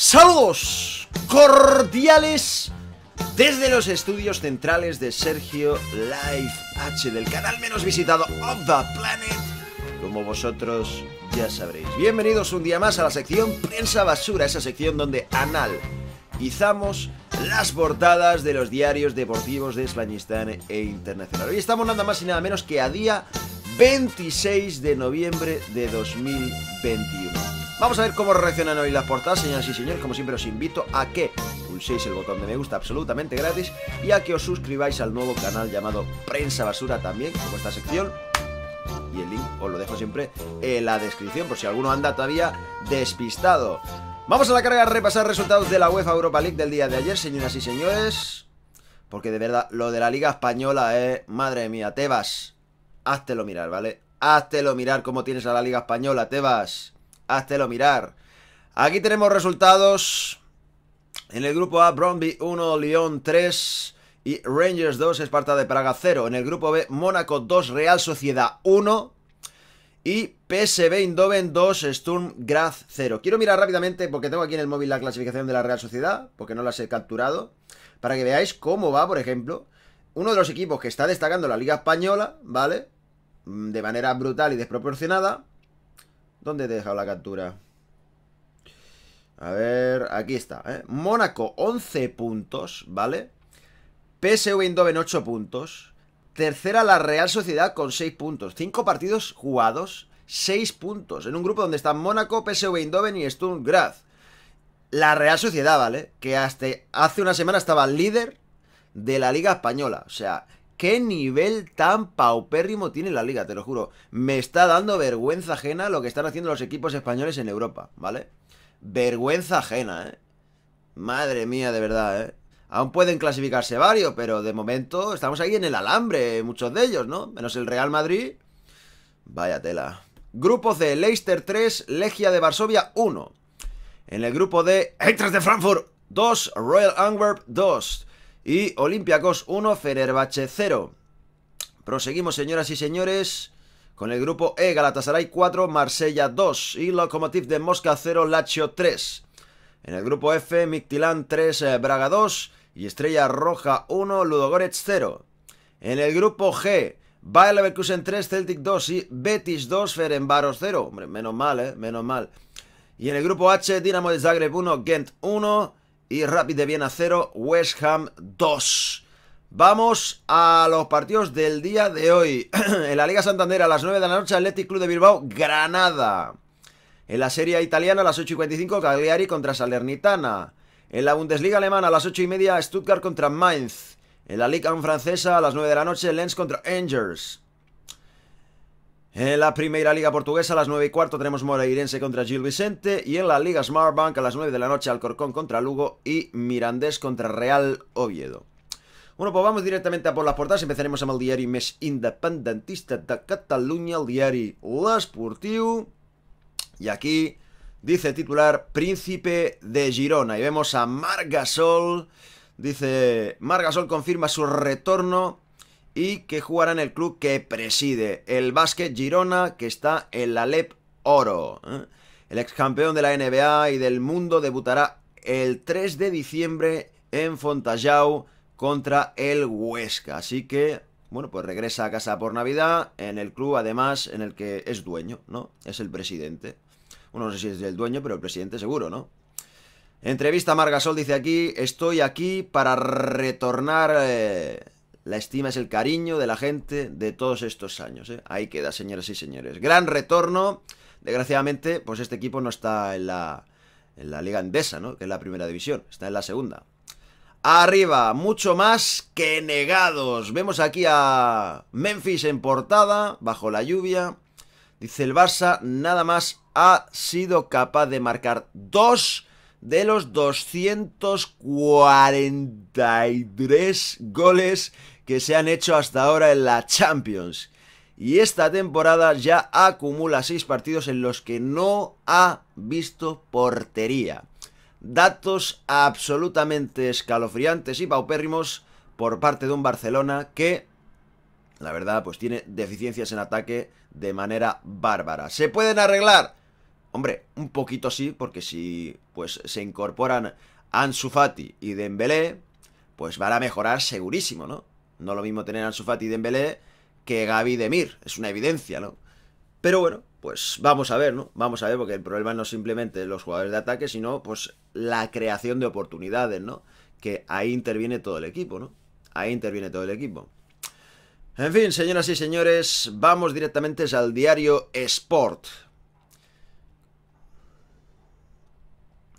Saludos cordiales desde los estudios centrales de Sergio Live H, del canal menos visitado of the planet, como vosotros ya sabréis. Bienvenidos un día más a la sección Prensa Basura, esa sección donde analizamos las portadas de los diarios deportivos de Españistán e Internacional. Hoy estamos nada más y nada menos que a día 26 de noviembre de 2021. Vamos a ver cómo reaccionan hoy las portadas, señoras y señores. Como siempre os invito a que pulséis el botón de me gusta absolutamente gratis y a que os suscribáis al nuevo canal llamado Prensa Basura también, como esta sección y el link os lo dejo siempre en la descripción por si alguno anda todavía despistado. Vamos a la carga a repasar resultados de la UEFA Europa League del día de ayer, señoras y señores. Porque de verdad, lo de la Liga Española, eh. Madre mía, Tebas. Háztelo mirar, ¿vale? Háztelo mirar cómo tienes a la Liga Española, Tebas lo mirar. Aquí tenemos resultados. En el grupo A, Bromby 1, Lyon 3 y Rangers 2, Esparta de Praga 0. En el grupo B, Mónaco 2, Real Sociedad 1 y PSV Indoven 2, Sturm Graz 0. Quiero mirar rápidamente porque tengo aquí en el móvil la clasificación de la Real Sociedad, porque no las he capturado, para que veáis cómo va, por ejemplo, uno de los equipos que está destacando la Liga Española, ¿vale? Mm, de manera brutal y desproporcionada, ¿Dónde te he dejado la captura? A ver, aquí está, ¿eh? Mónaco 11 puntos, ¿vale? PSV Eindhoven 8 puntos. Tercera la Real Sociedad con 6 puntos. 5 partidos jugados, 6 puntos. En un grupo donde están Mónaco, PSV Eindhoven y Sturm Graz. La Real Sociedad, ¿vale? Que hasta hace una semana estaba líder de la Liga Española. O sea, qué nivel tan paupérrimo tiene la liga, te lo juro. Me está dando vergüenza ajena lo que están haciendo los equipos españoles en Europa, ¿vale? Vergüenza ajena, ¿eh? Madre mía, de verdad, ¿eh? Aún pueden clasificarse varios, pero de momento estamos ahí en el alambre, muchos de ellos, ¿no? Menos el Real Madrid. Vaya tela. Grupo C, Leicester 3, Legia de Varsovia 1. En el grupo D, Eintracht de Frankfurt 2, Royal Antwerp 2 y Olympiacos 1, Fenerbahce 0. Proseguimos, señoras y señores, con el grupo E, Galatasaray 4, Marsella 2 y Lokomotiv de Mosca 0, Lazio 3. En el grupo F, Mictilán 3, eh, Braga 2 y Estrella Roja 1, Ludogorets 0. En el grupo G, Bayer Leverkusen 3, Celtic 2 y Betis 2, Ferenbaros 0. Hombre, menos mal, ¿eh? Menos mal. Y en el grupo H, Dinamo de Zagreb 1, Gent 1, y rápido de Viena 0, West Ham 2. Vamos a los partidos del día de hoy. en la Liga Santander a las 9 de la noche, Athletic Club de Bilbao, Granada. En la Serie Italiana a las 8 y 45, Cagliari contra Salernitana. En la Bundesliga Alemana a las 8 y media, Stuttgart contra Mainz. En la Liga Francesa a las 9 de la noche, Lens contra Angers. En la primera liga portuguesa a las 9 y cuarto tenemos Moreirense contra Gil Vicente y en la liga Smartbank a las 9 de la noche Alcorcón contra Lugo y Mirandés contra Real Oviedo. Bueno, pues vamos directamente a por las portadas. Empezaremos a el diario mes independentista de Cataluña, el diari L'Esportiu. Y aquí dice titular Príncipe de Girona y vemos a Marc Gasol. Dice, Marc Gasol confirma su retorno y que jugará en el club que preside, el Básquet Girona, que está en la LEP Oro. ¿eh? El ex campeón de la NBA y del mundo debutará el 3 de diciembre en Fontajau contra el Huesca. Así que, bueno, pues regresa a casa por Navidad en el club, además, en el que es dueño, ¿no? Es el presidente. Bueno, no sé si es el dueño, pero el presidente seguro, ¿no? Entrevista Margasol dice aquí, estoy aquí para retornar... Eh, la estima es el cariño de la gente de todos estos años. ¿eh? Ahí queda, señoras y señores. Gran retorno. Desgraciadamente, pues este equipo no está en la, en la Liga Endesa, ¿no? que es la primera división. Está en la segunda. Arriba, mucho más que negados. Vemos aquí a Memphis en portada, bajo la lluvia. Dice el Barça, nada más ha sido capaz de marcar dos de los 243 goles que se han hecho hasta ahora en la Champions. Y esta temporada ya acumula 6 partidos en los que no ha visto portería. Datos absolutamente escalofriantes y paupérrimos por parte de un Barcelona que, la verdad, pues tiene deficiencias en ataque de manera bárbara. ¿Se pueden arreglar? Hombre, un poquito sí, porque si pues se incorporan Ansu Fati y Dembélé, pues van a mejorar segurísimo, ¿no? No lo mismo tener a Sufati y que Gaby de Demir, es una evidencia, ¿no? Pero bueno, pues vamos a ver, ¿no? Vamos a ver, porque el problema no es simplemente los jugadores de ataque, sino pues la creación de oportunidades, ¿no? Que ahí interviene todo el equipo, ¿no? Ahí interviene todo el equipo. En fin, señoras y señores, vamos directamente al diario Sport.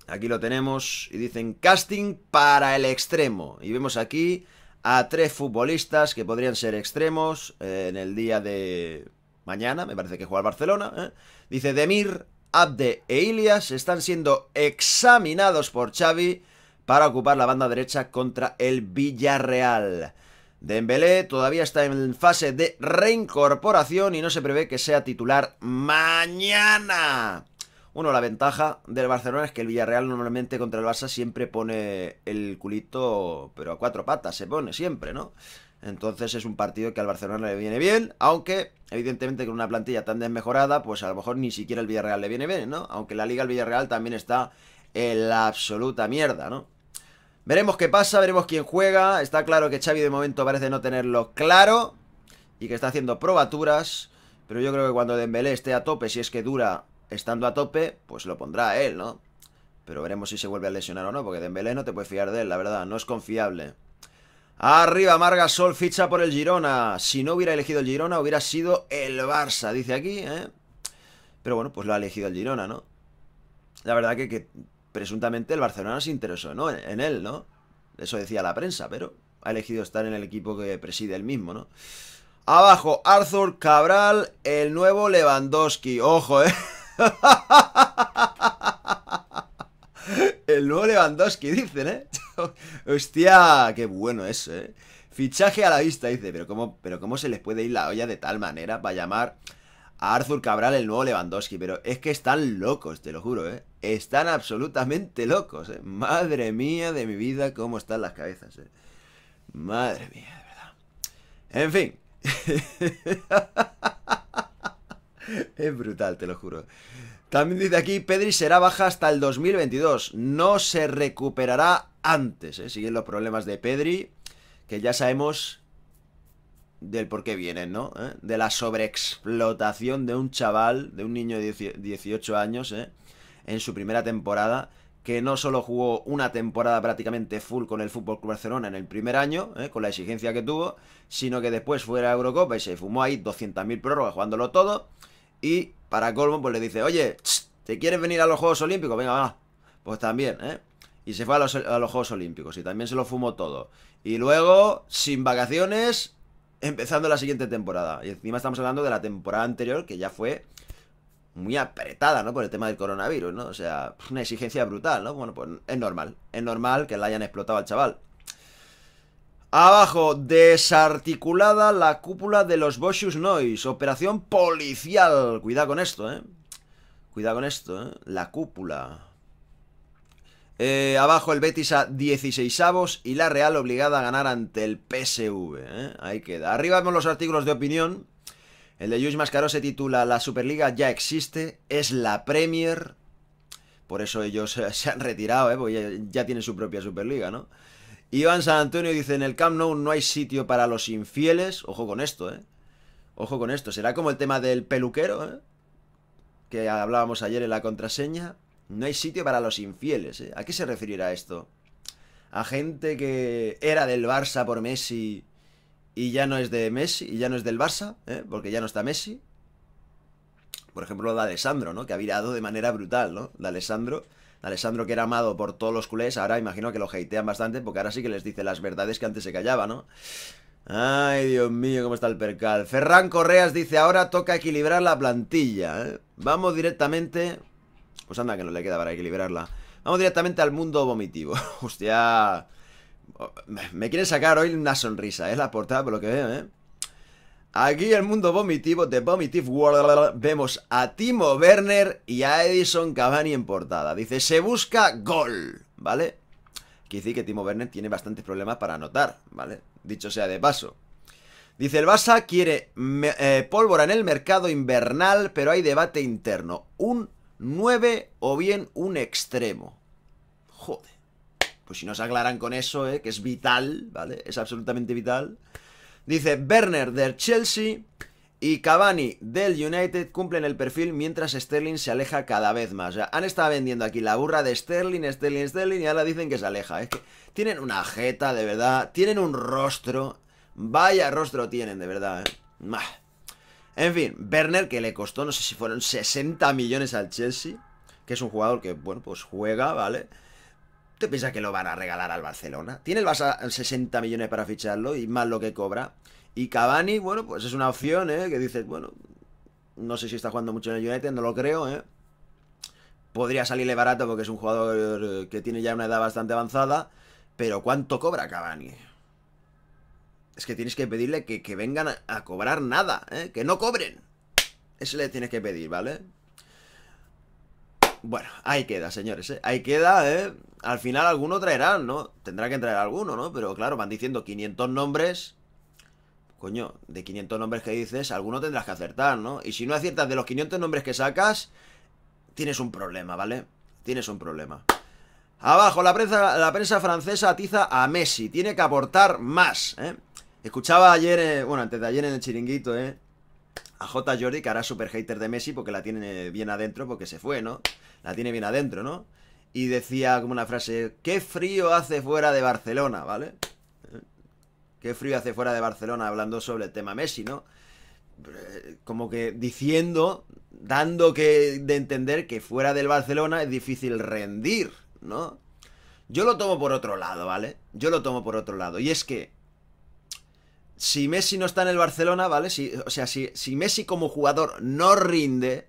Aquí lo tenemos y dicen casting para el extremo. Y vemos aquí a tres futbolistas que podrían ser extremos eh, en el día de mañana, me parece que juega el Barcelona. ¿eh? Dice Demir, Abde e Ilias están siendo examinados por Xavi para ocupar la banda derecha contra el Villarreal. Dembélé todavía está en fase de reincorporación y no se prevé que sea titular mañana. Bueno, la ventaja del Barcelona es que el Villarreal normalmente contra el Barça siempre pone el culito, pero a cuatro patas se pone siempre, ¿no? Entonces es un partido que al Barcelona le viene bien, aunque evidentemente con una plantilla tan desmejorada, pues a lo mejor ni siquiera el Villarreal le viene bien, ¿no? Aunque la liga el Villarreal también está en la absoluta mierda, ¿no? Veremos qué pasa, veremos quién juega. Está claro que Xavi de momento parece no tenerlo claro y que está haciendo probaturas, pero yo creo que cuando Dembélé esté a tope, si es que dura estando a tope, pues lo pondrá él, ¿no? Pero veremos si se vuelve a lesionar o no, porque Dembélé no te puedes fiar de él, la verdad, no es confiable. Arriba, Sol! ficha por el Girona. Si no hubiera elegido el Girona, hubiera sido el Barça, dice aquí, ¿eh? Pero bueno, pues lo ha elegido el Girona, ¿no? La verdad que, que presuntamente el Barcelona se interesó, ¿no? En, en él, ¿no? Eso decía la prensa, pero ha elegido estar en el equipo que preside él mismo, ¿no? Abajo, Arthur Cabral, el nuevo Lewandowski. Ojo, ¿eh? El nuevo Lewandowski, dicen, ¿eh? Hostia, qué bueno eso, ¿eh? Fichaje a la vista, dice. Pero cómo, pero cómo se les puede ir la olla de tal manera para llamar a Arthur Cabral el nuevo Lewandowski. Pero es que están locos, te lo juro, ¿eh? Están absolutamente locos, ¿eh? Madre mía de mi vida, cómo están las cabezas, ¿eh? Madre mía, de verdad. En fin. es brutal, te lo juro. También dice aquí, Pedri será baja hasta el 2022. No se recuperará antes. ¿eh? Siguen los problemas de Pedri, que ya sabemos del por qué vienen, ¿no? ¿Eh? De la sobreexplotación de un chaval, de un niño de 18 años, ¿eh? en su primera temporada, que no solo jugó una temporada prácticamente full con el Fútbol Barcelona en el primer año, ¿eh? con la exigencia que tuvo, sino que después fue a Eurocopa y se fumó ahí 200.000 prórrogas jugándolo todo. Y para colmo, pues le dice, oye, ¿te quieres venir a los Juegos Olímpicos? Venga, va. Pues también, ¿eh? Y se fue a los, a los Juegos Olímpicos y también se lo fumó todo. Y luego, sin vacaciones, empezando la siguiente temporada. Y encima estamos hablando de la temporada anterior, que ya fue muy apretada, ¿no? Por el tema del coronavirus, ¿no? O sea, una exigencia brutal, ¿no? Bueno, pues es normal. Es normal que la hayan explotado al chaval. Abajo, desarticulada la cúpula de los Boschus Noise. Operación policial. Cuidado con esto, ¿eh? Cuidado con esto, ¿eh? La cúpula. Eh, abajo el Betis a 16 avos y la Real obligada a ganar ante el PSV. ¿eh? Ahí queda. Arriba vemos los artículos de opinión. El de Luis Mascaro se titula La Superliga ya existe, es la Premier. Por eso ellos se han retirado, ¿eh? porque ya, ya tienen su propia Superliga, ¿no? Iván San Antonio dice, en el Camp Nou no hay sitio para los infieles. Ojo con esto, ¿eh? Ojo con esto. ¿Será como el tema del peluquero, ¿eh? Que hablábamos ayer en la contraseña. No hay sitio para los infieles, ¿eh? ¿A qué se referirá esto? ¿A gente que era del Barça por Messi y ya no es de Messi y ya no es del Barça, ¿eh? Porque ya no está Messi. Por ejemplo, de Alessandro, ¿no? Que ha virado de manera brutal, ¿no? De Alessandro Alessandro, que era amado por todos los culés, ahora imagino que lo hatean bastante porque ahora sí que les dice las verdades que antes se callaba, ¿no? Ay, Dios mío, cómo está el percal. Ferran Correas dice, ahora toca equilibrar la plantilla. ¿eh? Vamos directamente... Pues anda, que no le queda para equilibrarla. Vamos directamente al mundo vomitivo. Hostia... Me quiere sacar hoy una sonrisa, es ¿eh? la portada por lo que veo, ¿eh? Aquí en Mundo Vomitivo de Vomitive World vemos a Timo Werner y a Edison Cavani en portada. Dice, se busca gol, ¿vale? Quiere decir que Timo Werner tiene bastantes problemas para anotar, ¿vale? Dicho sea de paso. Dice, el Barça quiere eh, pólvora en el mercado invernal, pero hay debate interno. Un 9 o bien un extremo. Joder. Pues si nos aclaran con eso, eh, que es vital, ¿vale? Es absolutamente vital. Dice Werner del Chelsea y Cavani del United cumplen el perfil mientras Sterling se aleja cada vez más. han estado vendiendo aquí la burra de Sterling, Sterling, Sterling y ahora dicen que se aleja. Es que tienen una jeta, de verdad. Tienen un rostro. Vaya rostro tienen, de verdad. ¿eh? En fin, Werner que le costó, no sé si fueron 60 millones al Chelsea. Que es un jugador que, bueno, pues juega, ¿vale? vale ¿Tú piensas que lo van a regalar al Barcelona? Tiene el Barça 60 millones para ficharlo y más lo que cobra. Y Cavani, bueno, pues es una opción, ¿eh? Que dices, bueno, no sé si está jugando mucho en el United, no lo creo, ¿eh? Podría salirle barato porque es un jugador eh, que tiene ya una edad bastante avanzada. Pero ¿cuánto cobra Cavani? Es que tienes que pedirle que, vengan a, cobrar nada, ¿eh? Que no cobren. Eso le tienes que pedir, ¿vale? Bueno, ahí queda, señores, ¿eh? Ahí queda, ¿eh? Al final alguno traerán, ¿no? Tendrá que traer alguno, ¿no? Pero claro, van diciendo 500 nombres. Coño, de 500 nombres que dices, alguno tendrás que acertar, ¿no? Y si no aciertas de los 500 nombres que sacas, tienes un problema, ¿vale? Tienes un problema. Abajo, la prensa, la prensa francesa atiza a Messi. Tiene que aportar más, ¿eh? Escuchaba ayer, eh, bueno, antes de ayer en el chiringuito, ¿eh? a J. Jordi, que ahora super hater de Messi porque la tiene bien adentro, porque se fue, ¿no? La tiene bien adentro, ¿no? Y decía como una frase, qué frío hace fuera de Barcelona, ¿vale? Qué frío hace fuera de Barcelona hablando sobre el tema Messi, ¿no? Como que diciendo, dando que de entender que fuera del Barcelona es difícil rendir, ¿no? Yo lo tomo por otro lado, ¿vale? Yo lo tomo por otro lado. Y es que si Messi no está en el Barcelona, ¿vale? o sea, si, si Messi como jugador no rinde,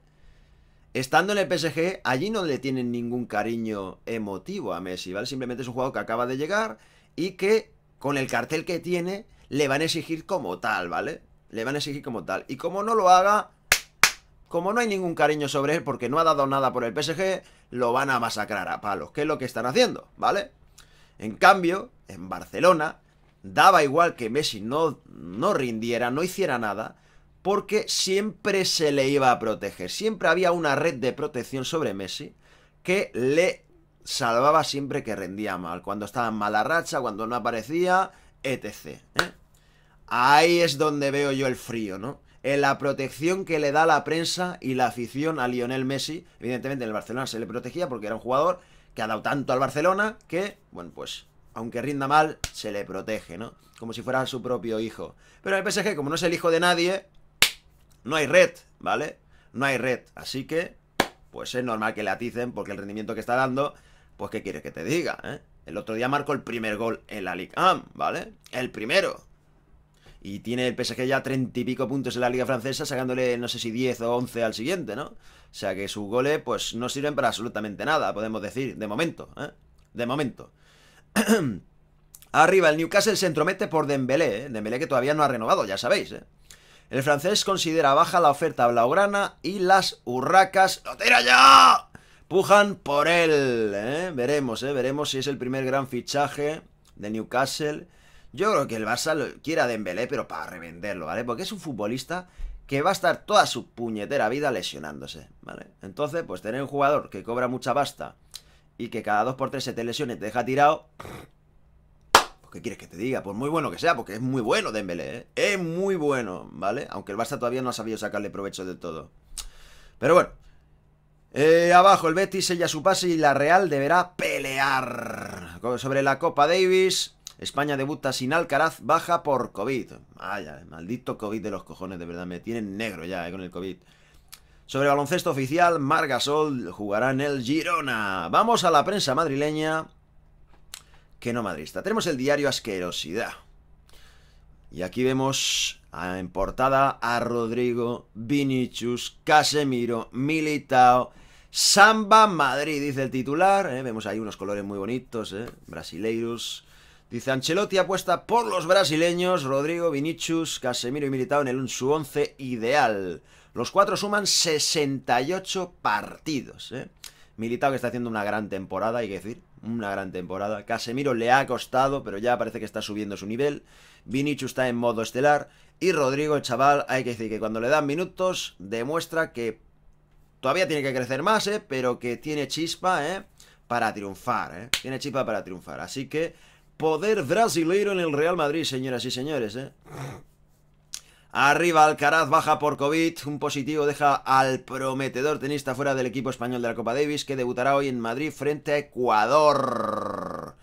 estando en el PSG, allí no le tienen ningún cariño emotivo a Messi, ¿vale? Simplemente es un jugador que acaba de llegar y que con el cartel que tiene le van a exigir como tal, ¿vale? Le van a exigir como tal. Y como no lo haga, como no hay ningún cariño sobre él porque no ha dado nada por el PSG, lo van a masacrar a palos, que es lo que están haciendo, ¿vale? En cambio, en Barcelona, daba igual que Messi no, no rindiera, no hiciera nada, porque siempre se le iba a proteger, siempre había una red de protección sobre Messi que le salvaba siempre que rendía mal, cuando estaba en mala racha, cuando no aparecía, etc. ¿eh? Ahí es donde veo yo el frío, ¿no? En la protección que le da la prensa y la afición a Lionel Messi. Evidentemente en el Barcelona se le protegía porque era un jugador que ha dado tanto al Barcelona que, bueno, pues aunque rinda mal, se le protege, ¿no? Como si fuera su propio hijo. Pero el PSG, como no es el hijo de nadie, no hay red, ¿vale? No hay red. Así que, pues es normal que le aticen porque el rendimiento que está dando, pues ¿qué quieres que te diga, eh? El otro día marcó el primer gol en la Liga 1, ah, ¿vale? El primero. Y tiene el PSG ya treinta y pico puntos en la Liga Francesa, sacándole, no sé si diez o once al siguiente, ¿no? O sea que sus goles, pues no sirven para absolutamente nada, podemos decir, de momento, ¿eh? De momento. Arriba, el Newcastle se entromete por Dembélé, ¿eh? Dembélé que todavía no ha renovado, ya sabéis, ¿eh? El francés considera baja la oferta blaugrana y las urracas... ¡Lo ya! Pujan por él, ¿eh? Veremos, Veremos si es el primer gran fichaje de Newcastle. Yo creo que el Barça quiere a Dembélé, pero para revenderlo, ¿vale? Porque es un futbolista que va a estar toda su puñetera vida lesionándose, ¿vale? Entonces, pues tener un jugador que cobra mucha pasta y que cada 2x3 se te lesione te deja tirado. Pues, ¿Qué quieres que te diga? Por muy bueno que sea, porque es muy bueno Dembélé, ¿eh? Es muy bueno, ¿vale? Aunque el Barça todavía no ha sabido sacarle provecho de todo. Pero bueno. Eh, abajo, el Betis sella su pase y la Real deberá pelear. Sobre la Copa Davis, España debuta sin Alcaraz, baja por COVID. Vaya, maldito COVID de los cojones, de verdad, me tienen negro ya eh, con el COVID. Sobre baloncesto oficial, Margasol jugará en el Girona. Vamos a la prensa madrileña, que no madrista. Tenemos el diario Asquerosidad. Y aquí vemos en portada a Rodrigo, Vinicius, Casemiro, Militao, Samba Madrid, dice el titular. Eh, vemos ahí unos colores muy bonitos, ¿eh? brasileiros. Dice Ancelotti apuesta por los brasileños, Rodrigo, Vinicius, Casemiro y Militao en el su once ideal. Los cuatro suman 68 partidos. ¿eh? Militao que está haciendo una gran temporada, hay que decir, una gran temporada. Casemiro le ha costado, pero ya parece que está subiendo su nivel. Vinicius está en modo estelar. Y Rodrigo, el chaval, hay que decir que cuando le dan minutos, demuestra que todavía tiene que crecer más, ¿eh? pero que tiene chispa ¿eh? para triunfar. ¿eh? Tiene chispa para triunfar. Así que poder brasileiro en el Real Madrid, señoras y señores. ¿eh? Arriba Alcaraz baja por COVID, un positivo deja al prometedor tenista fuera del equipo español de la Copa Davis que debutará hoy en Madrid frente a Ecuador.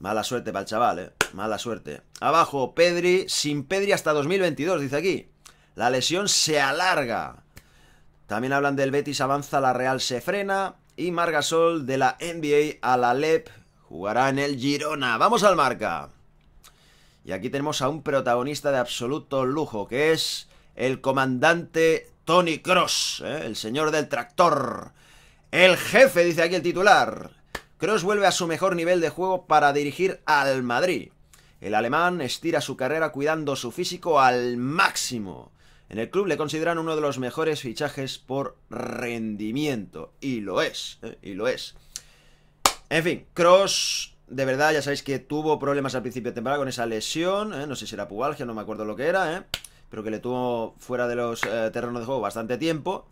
Mala suerte para el chaval, eh. Mala suerte. Abajo, Pedri, sin Pedri hasta 2022, dice aquí. La lesión se alarga. También hablan del Betis avanza, la Real se frena. Y Margasol de la NBA a la LEP jugará en el Girona. Vamos al marca. Y aquí tenemos a un protagonista de absoluto lujo, que es el comandante Tony Cross, ¿eh? el señor del tractor. El jefe, dice aquí el titular. Cross vuelve a su mejor nivel de juego para dirigir al Madrid. El alemán estira su carrera cuidando su físico al máximo. En el club le consideran uno de los mejores fichajes por rendimiento. Y lo es, ¿eh? y lo es. En fin, Cross de verdad, ya sabéis que tuvo problemas al principio de temporada con esa lesión, ¿eh? no sé si era pubalgia, no me acuerdo lo que era, ¿eh? pero que le tuvo fuera de los eh, terrenos de juego bastante tiempo.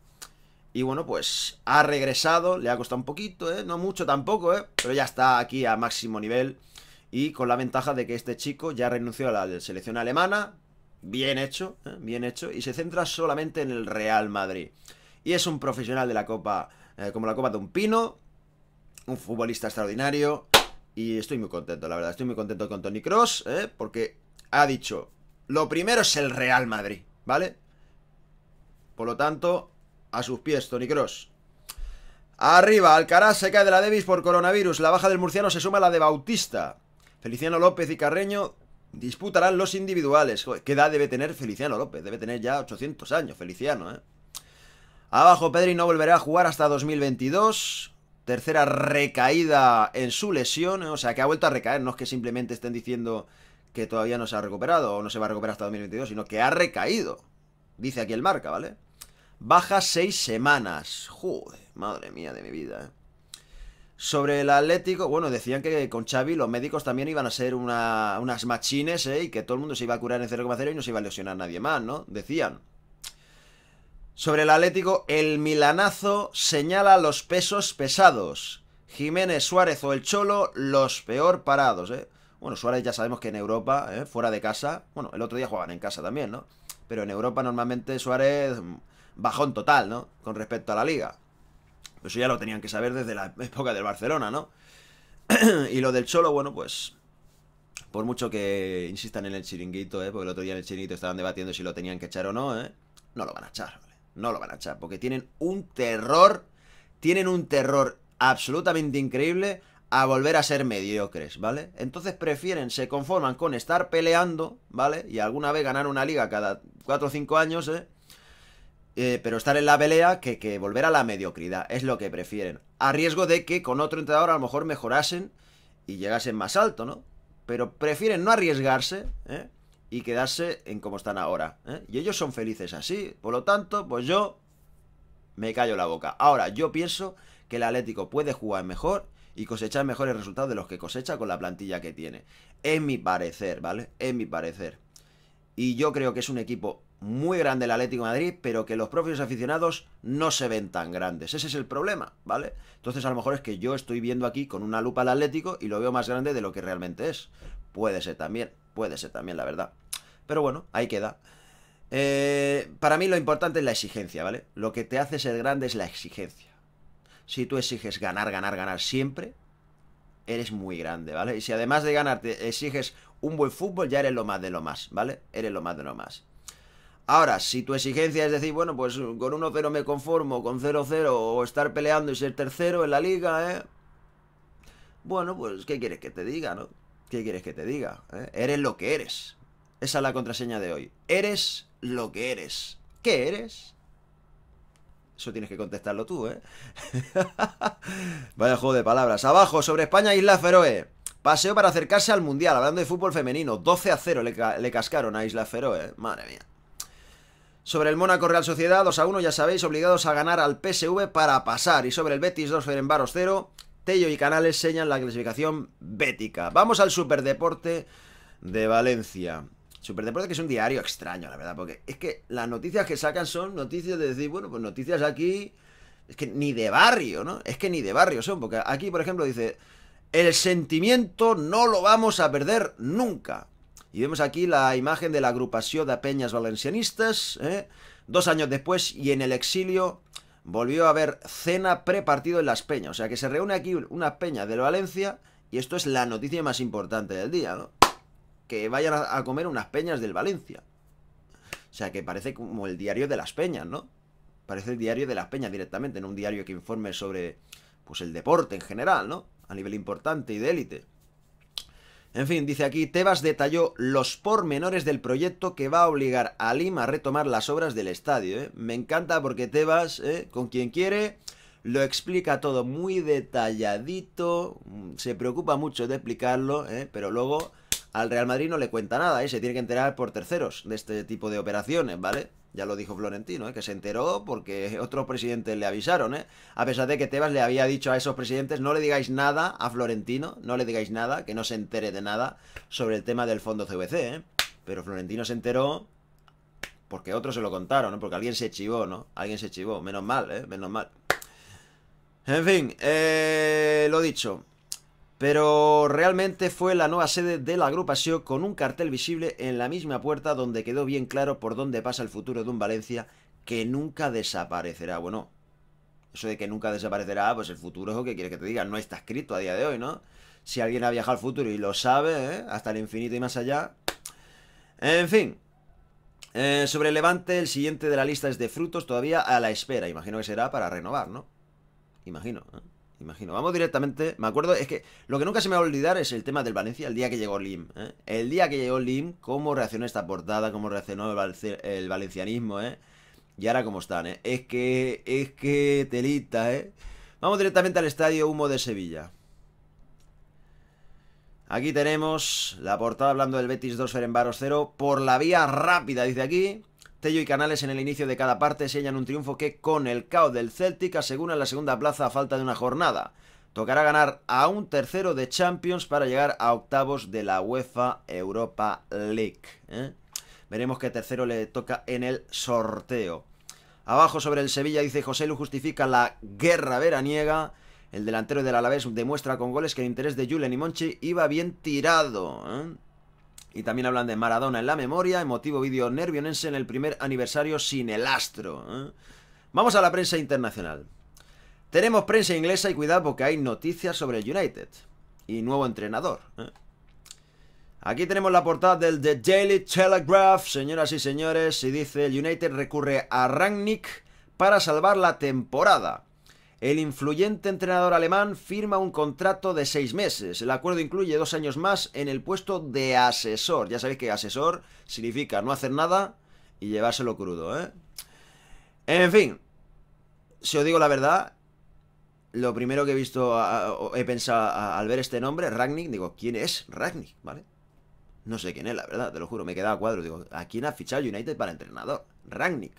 Y bueno, pues ha regresado, le ha costado un poquito, no mucho tampoco, pero ya está aquí a máximo nivel y con la ventaja de que este chico ya renunció a la selección alemana, bien hecho, bien hecho, y se centra solamente en el Real Madrid. Y es un profesional de la Copa, como la Copa de un Pino, un futbolista extraordinario, y estoy muy contento, la verdad. Estoy muy contento con Tony Cross, ¿eh? porque ha dicho: Lo primero es el Real Madrid, ¿vale? Por lo tanto, a sus pies, Tony Cross. Arriba, Alcaraz se cae de la Davis por coronavirus. La baja del murciano se suma a la de Bautista. Feliciano López y Carreño disputarán los individuales. ¿Qué edad debe tener Feliciano López? Debe tener ya 800 años, Feliciano, ¿eh? Abajo, Pedri no volverá a jugar hasta 2022. Tercera recaída en su lesión, ¿eh? o sea, que ha vuelto a recaer, no es que simplemente estén diciendo que todavía no se ha recuperado o no se va a recuperar hasta 2022, sino que ha recaído. Dice aquí el marca, ¿vale? Baja seis semanas. Joder, madre mía de mi vida. ¿eh? Sobre el Atlético, bueno, decían que con Xavi los médicos también iban a ser unas machines, ¿eh? Y que todo el mundo se iba a curar en 0,0 y no se iba a lesionar nadie más, ¿no? Decían. Sobre el Atlético, el milanazo señala los pesos pesados. Jiménez, Suárez o el Cholo, los peor parados, ¿eh? Bueno, Suárez ya sabemos que en Europa, ¿eh? fuera de casa, bueno, el otro día jugaban en casa también, ¿no? Pero en Europa normalmente Suárez mm, bajón total, ¿no? Con respecto a la liga. Eso ya lo tenían que saber desde la época del Barcelona, ¿no? y lo del Cholo, bueno, pues por mucho que insistan en el chiringuito, ¿eh? porque el otro día en el chiringuito estaban debatiendo si lo tenían que echar o no, ¿eh? no lo van a echar no lo van a echar, porque tienen un terror, tienen un terror absolutamente increíble a volver a ser mediocres, ¿vale? Entonces prefieren, se conforman con estar peleando, ¿vale? Y alguna vez ganar una liga cada 4 o 5 años, ¿eh? ¿eh? pero estar en la pelea que, que, volver a la mediocridad, es lo que prefieren. A riesgo de que con otro entrenador a lo mejor mejorasen y llegasen más alto, ¿no? Pero prefieren no arriesgarse, ¿eh? y quedarse en como están ahora. ¿eh? Y ellos son felices así, por lo tanto, pues yo me callo la boca. Ahora, yo pienso que el Atlético puede jugar mejor y cosechar mejores resultados de los que cosecha con la plantilla que tiene. Es mi parecer, ¿vale? Es mi parecer. Y yo creo que es un equipo muy grande el Atlético de Madrid, pero que los propios aficionados no se ven tan grandes. Ese es el problema, ¿vale? Entonces a lo mejor es que yo estoy viendo aquí con una lupa al Atlético y lo veo más grande de lo que realmente es. Puede ser también, puede ser también, la verdad. Pero bueno, ahí queda. Eh, para mí lo importante es la exigencia, ¿vale? Lo que te hace ser grande es la exigencia. Si tú exiges ganar, ganar, ganar siempre, eres muy grande, ¿vale? Y si además de ganar te exiges un buen fútbol, ya eres lo más de lo más, ¿vale? Eres lo más de lo más. Ahora, si tu exigencia es decir, bueno, pues con 1-0 me conformo, con 0-0 o estar peleando y ser tercero en la liga, ¿eh? Bueno, pues, ¿qué quieres que te diga, no? ¿Qué quieres que te diga? Eh? Eres lo que eres. Esa es la contraseña de hoy. Eres lo que eres. ¿Qué eres? Eso tienes que contestarlo tú, ¿eh? Vaya juego de palabras. Abajo, sobre España, Isla Feroe. Paseo para acercarse al Mundial. Hablando de fútbol femenino. 12 a 0 le, cascaron a Isla Feroe. Madre mía. Sobre el Mónaco Real Sociedad, 2 a 1, ya sabéis, obligados a ganar al PSV para pasar. Y sobre el Betis 2 Ferenbaros 0, y Canales señalan la clasificación bética. Vamos al Superdeporte de Valencia. Superdeporte que es un diario extraño, la verdad, porque es que las noticias que sacan son noticias de decir, bueno, pues noticias aquí, es que ni de barrio, ¿no? Es que ni de barrio son, porque aquí, por ejemplo, dice, el sentimiento no lo vamos a perder nunca. Y vemos aquí la imagen de la agrupación de Peñas Valencianistas, ¿eh? dos años después y en el exilio volvió a haber cena pre-partido en Las Peñas. O sea que se reúne aquí una peña del Valencia y esto es la noticia más importante del día, ¿no? Que vayan a comer unas peñas del Valencia. O sea que parece como el diario de las peñas, ¿no? Parece el diario de las peñas directamente, no un diario que informe sobre pues el deporte en general, ¿no? A nivel importante y de élite. En fin, dice aquí, Tebas detalló los pormenores del proyecto que va a obligar a Lima a retomar las obras del estadio. ¿eh? Me encanta porque Tebas, ¿eh? con quien quiere, lo explica todo muy detalladito, se preocupa mucho de explicarlo, ¿eh? pero luego al Real Madrid no le cuenta nada, y se tiene que enterar por terceros de este tipo de operaciones, ¿vale? Ya lo dijo Florentino, ¿eh? que se enteró porque otros presidentes le avisaron, ¿eh? A pesar de que Tebas le había dicho a esos presidentes, no le digáis nada a Florentino, no le digáis nada, que no se entere de nada sobre el tema del fondo CVC, ¿eh? Pero Florentino se enteró porque otros se lo contaron, Porque alguien se chivó, ¿no? Alguien se chivó, menos mal, Menos mal. En fin, eh, lo dicho pero realmente fue la nueva sede de la agrupación con un cartel visible en la misma puerta donde quedó bien claro por dónde pasa el futuro de un Valencia que nunca desaparecerá. Bueno, eso de que nunca desaparecerá, pues el futuro es lo que quiere que te diga, no está escrito a día de hoy, ¿no? Si alguien ha viajado al futuro y lo sabe, ¿eh? hasta el infinito y más allá. En fin. Eh, sobre el Levante, el siguiente de la lista es de frutos, todavía a la espera. Imagino que será para renovar, ¿no? Imagino. ¿eh? imagino. Vamos directamente. Me acuerdo, es que lo que nunca se me va a olvidar es el tema del Valencia, el día que llegó Lim. ¿eh? El día que llegó Lim, cómo reaccionó esta portada, cómo reaccionó el, valencianismo, ¿eh? Y ahora cómo están, ¿eh? Es que, es que telita, ¿eh? Vamos directamente al Estadio Humo de Sevilla. Aquí tenemos la portada hablando del Betis 2 Ferenbaros 0 por la vía rápida, dice aquí. Tello y Canales en el inicio de cada parte sellan un triunfo que con el caos del Celtic aseguran la segunda plaza a falta de una jornada. Tocará ganar a un tercero de Champions para llegar a octavos de la UEFA Europa League. ¿eh? Veremos qué tercero le toca en el sorteo. Abajo sobre el Sevilla dice José Lu justifica la guerra veraniega. El delantero del Alavés demuestra con goles que el interés de Julen y Monchi iba bien tirado. ¿eh? Y también hablan de Maradona en la memoria, emotivo vídeo nervionense en el primer aniversario sin el astro. ¿eh? Vamos a la prensa internacional. Tenemos prensa inglesa y cuidado porque hay noticias sobre el United. Y nuevo entrenador. ¿eh? Aquí tenemos la portada del The Daily Telegraph, señoras y señores, y dice el United recurre a Rangnick para salvar la temporada. El influyente entrenador alemán firma un contrato de seis meses. El acuerdo incluye dos años más en el puesto de asesor. Ya sabéis que asesor significa no hacer nada y llevárselo crudo, ¿eh? En fin, si os digo la verdad, lo primero que he visto, he pensado al ver este nombre, Ragnick, digo, ¿quién es Ragnick? ¿Vale? No sé quién es, la verdad, te lo juro, me he a cuadro. Digo, ¿a quién ha fichado United para entrenador? Ragnick.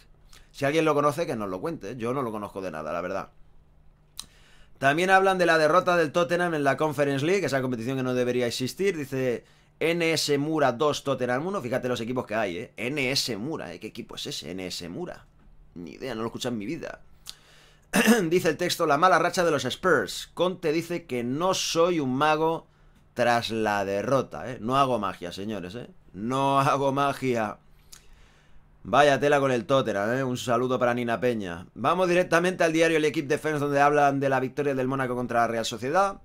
Si alguien lo conoce, que nos lo cuente. Yo no lo conozco de nada, la verdad. También hablan de la derrota del Tottenham en la Conference League, esa competición que no debería existir. Dice NS Mura 2 Tottenham 1. Fíjate los equipos que hay, ¿eh? NS Mura, ¿eh? ¿qué equipo es ese? NS Mura. Ni idea, no lo escuchan en mi vida. dice el texto, la mala racha de los Spurs. Conte dice que no soy un mago tras la derrota, ¿eh? No hago magia, señores, ¿eh? No hago magia. Vaya tela con el Tottenham, ¿eh? Un saludo para Nina Peña. Vamos directamente al diario El Equipo Defense, donde hablan de la victoria del Mónaco contra la Real Sociedad.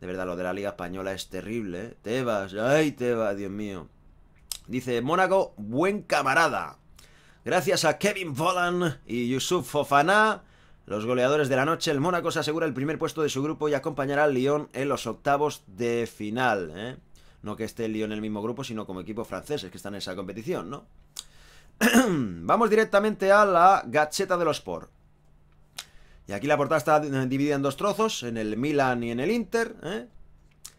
De verdad, lo de la Liga Española es terrible, ¿eh? Tebas, ay, Tebas, Dios mío. Dice, Mónaco, buen camarada. Gracias a Kevin Volan y Yusuf Fofana, los goleadores de la noche, el Mónaco se asegura el primer puesto de su grupo y acompañará al Lyon en los octavos de final, ¿eh? No que esté el Lyon en el mismo grupo, sino como equipos franceses que están en esa competición, ¿no? Vamos directamente a la gacheta de los por. Y aquí la portada está dividida en dos trozos, en el Milan y en el Inter. ¿eh?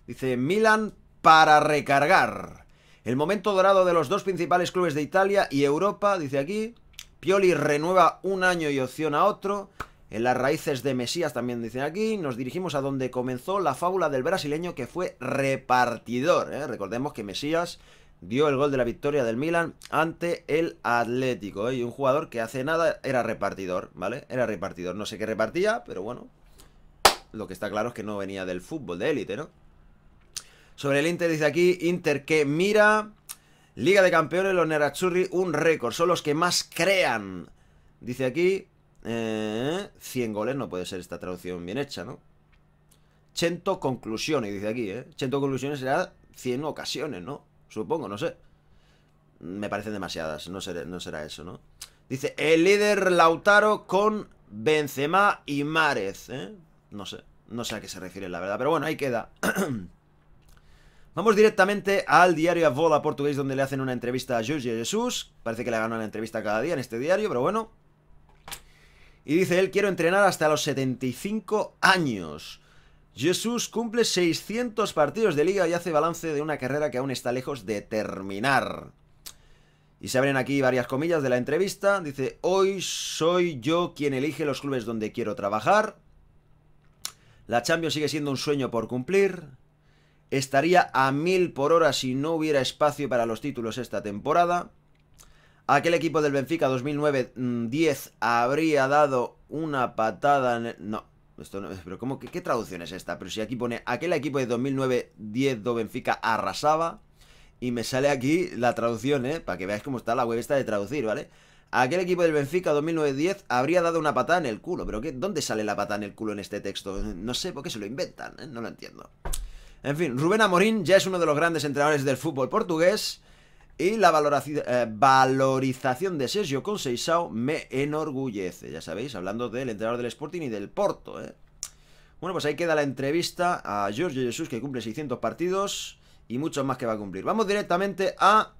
Dice Milan para recargar. El momento dorado de los dos principales clubes de Italia y Europa, dice aquí. Pioli renueva un año y opción a otro. En las raíces de Mesías también dicen aquí. Nos dirigimos a donde comenzó la fábula del brasileño que fue repartidor. ¿eh? Recordemos que Mesías dio el gol de la victoria del Milan ante el Atlético. ¿eh? Y un jugador que hace nada era repartidor, ¿vale? Era repartidor. No sé qué repartía, pero bueno. Lo que está claro es que no venía del fútbol de élite, ¿no? Sobre el Inter dice aquí, Inter que mira... Liga de Campeones, los Nerazzurri, un récord. Son los que más crean. Dice aquí... 100 eh, goles, no puede ser esta traducción bien hecha, ¿no? Chento conclusiones, dice aquí, ¿eh? Chento conclusiones será 100 ocasiones, ¿no? supongo, no sé. Me parecen demasiadas, no, será eso, ¿no? Dice, el líder Lautaro con Benzema y Márez, ¿eh? No sé, no sé a qué se refiere la verdad, pero bueno, ahí queda. Vamos directamente al diario Avola portugués donde le hacen una entrevista a Jorge Jesús. Parece que le ganan la entrevista cada día en este diario, pero bueno. Y dice él, quiero entrenar hasta los 75 años. Jesús cumple 600 partidos de liga y hace balance de una carrera que aún está lejos de terminar. Y se abren aquí varias comillas de la entrevista. Dice, hoy soy yo quien elige los clubes donde quiero trabajar. La Champions sigue siendo un sueño por cumplir. Estaría a mil por hora si no hubiera espacio para los títulos esta temporada. Aquel equipo del Benfica 2009-10 mm, habría dado una patada en el... No, no, pero ¿cómo, qué, traducción es esta? Pero si aquí pone, aquel equipo de 2009-10 do Benfica arrasaba y me sale aquí la traducción, ¿eh? Para que veáis cómo está la web esta de traducir, ¿vale? Aquel equipo del Benfica 2009-10 habría dado una patada en el culo. ¿Pero qué? ¿Dónde sale la patada en el culo en este texto? No sé por qué se lo inventan, ¿eh? No lo entiendo. En fin, Rubén Amorín ya es uno de los grandes entrenadores del fútbol portugués. Y la eh, valorización de Sergio Conceição me enorgullece. Ya sabéis, hablando del entrenador del Sporting y del Porto. ¿eh? Bueno, pues ahí queda la entrevista a Giorgio Jesús, que cumple 600 partidos y muchos más que va a cumplir. Vamos directamente a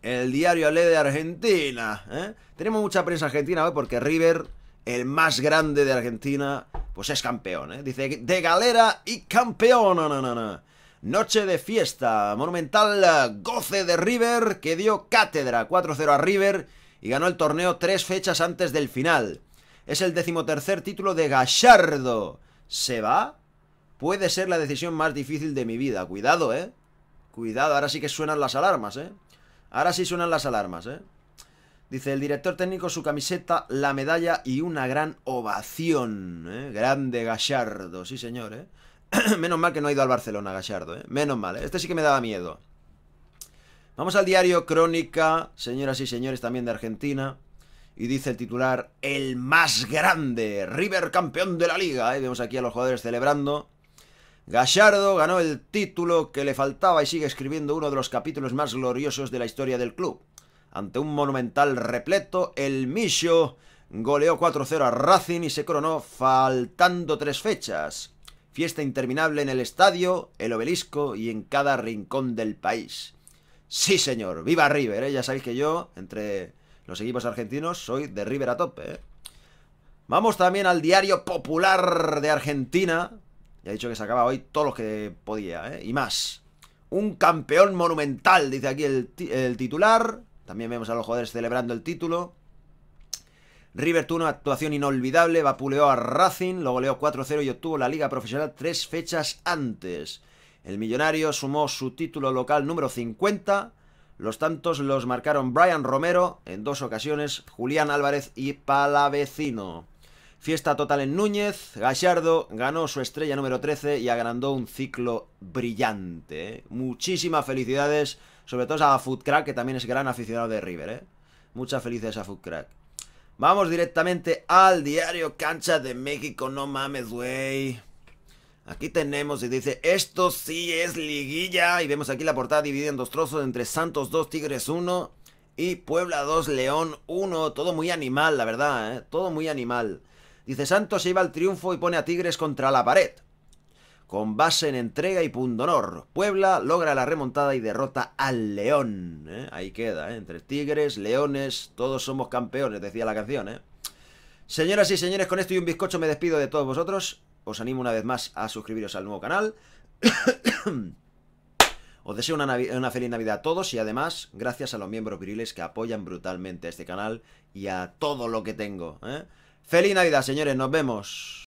el diario Ale de Argentina. ¿eh? Tenemos mucha prensa argentina hoy porque River, el más grande de Argentina, pues es campeón. ¿eh? Dice de galera y campeón. No, no, no, Noche de fiesta, monumental goce de River que dio cátedra 4-0 a River y ganó el torneo tres fechas antes del final. Es el decimotercer título de Gallardo. ¿Se va? Puede ser la decisión más difícil de mi vida. Cuidado, ¿eh? Cuidado, ahora sí que suenan las alarmas, ¿eh? Ahora sí suenan las alarmas, ¿eh? Dice el director técnico su camiseta, la medalla y una gran ovación. ¿eh? Grande Gallardo, sí señor, ¿eh? Menos mal que no ha ido al Barcelona, Gallardo, ¿eh? Menos mal. ¿eh? Este sí que me daba miedo. Vamos al diario Crónica, señoras y señores, también de Argentina. Y dice el titular, el más grande, River campeón de la liga. ¿eh? Vemos aquí a los jugadores celebrando. Gallardo ganó el título que le faltaba y sigue escribiendo uno de los capítulos más gloriosos de la historia del club. Ante un monumental repleto, el Micho goleó 4-0 a Racing y se coronó faltando tres fechas fiesta interminable en el estadio, el obelisco y en cada rincón del país. Sí, señor, viva River, ¿eh? ya sabéis que yo, entre los equipos argentinos, soy de River a tope. ¿eh? Vamos también al Diario Popular de Argentina. Ya he dicho que sacaba hoy todo lo que podía, ¿eh? y más. Un campeón monumental, dice aquí el, el titular. También vemos a los jugadores celebrando el título. River tuvo una actuación inolvidable, vapuleó a Racing, lo goleó 4-0 y obtuvo la Liga Profesional tres fechas antes. El millonario sumó su título local número 50. Los tantos los marcaron Brian Romero en dos ocasiones, Julián Álvarez y Palavecino. Fiesta total en Núñez, Gallardo ganó su estrella número 13 y agrandó un ciclo brillante. ¿eh? Muchísimas felicidades, sobre todo a Foodcrack, que también es gran aficionado de River. ¿eh? Muchas felicidades a Foodcrack. Vamos directamente al diario Cancha de México, no mames, güey. Aquí tenemos y dice, esto sí es liguilla. Y vemos aquí la portada dividida en dos trozos entre Santos 2, Tigres 1 y Puebla 2, León 1. Todo muy animal, la verdad, ¿eh? Todo muy animal. Dice, Santos se iba al triunfo y pone a Tigres contra la pared con base en entrega y pundonor. Puebla logra la remontada y derrota al León. ¿eh? Ahí queda, ¿eh? entre tigres, leones, todos somos campeones, decía la canción. ¿eh? Señoras y señores, con esto y un bizcocho me despido de todos vosotros. Os animo una vez más a suscribiros al nuevo canal. Os deseo una, una, feliz Navidad a todos y además gracias a los miembros viriles que apoyan brutalmente a este canal y a todo lo que tengo. ¿eh? ¡Feliz Navidad, señores! ¡Nos vemos!